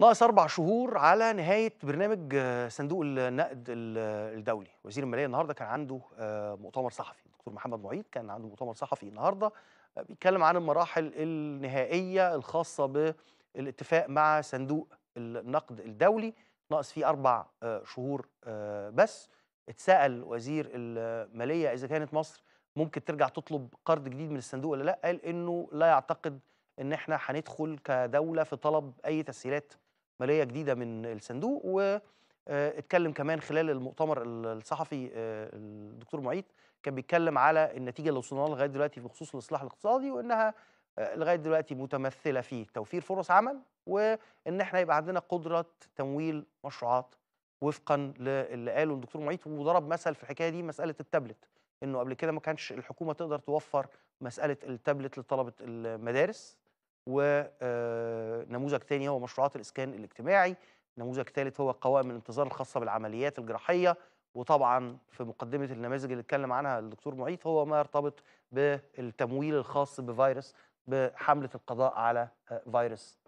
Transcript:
ناقص أربع شهور على نهاية برنامج آه، صندوق النقد الدولي وزير المالية النهاردة كان عنده آه، مؤتمر صحفي الدكتور محمد معيد كان عنده مؤتمر صحفي النهاردة آه، بيتكلم عن المراحل النهائية الخاصة بالاتفاق مع صندوق النقد الدولي ناقص فيه أربع شهور بس اتسأل وزير المالية إذا كانت مصر ممكن ترجع تطلب قرض جديد من الصندوق ولا لا قال إنه لا يعتقد إن احنا هندخل كدولة في طلب أي تسهيلات ماليه جديده من الصندوق واتكلم آه، كمان خلال المؤتمر الصحفي آه، الدكتور معيط كان بيتكلم على النتيجه اللي وصلنا لها لغايه دلوقتي بخصوص الاصلاح الاقتصادي وانها آه، لغايه دلوقتي متمثله في توفير فرص عمل وان احنا يبقى عندنا قدره تمويل مشروعات وفقا للي قاله الدكتور معيط وضرب مثل في الحكايه دي مساله التابلت انه قبل كده ما كانش الحكومه تقدر توفر مساله التابلت لطلبه المدارس ونموذج آه، تاني هو مشروعات الإسكان الاجتماعي نموذج ثالث هو قوائم الانتظار الخاصة بالعمليات الجراحية وطبعا في مقدمة النماذج اللي اتكلم عنها الدكتور معيط هو ما يرتبط بالتمويل الخاص بفيروس بحملة القضاء على آه، فيروس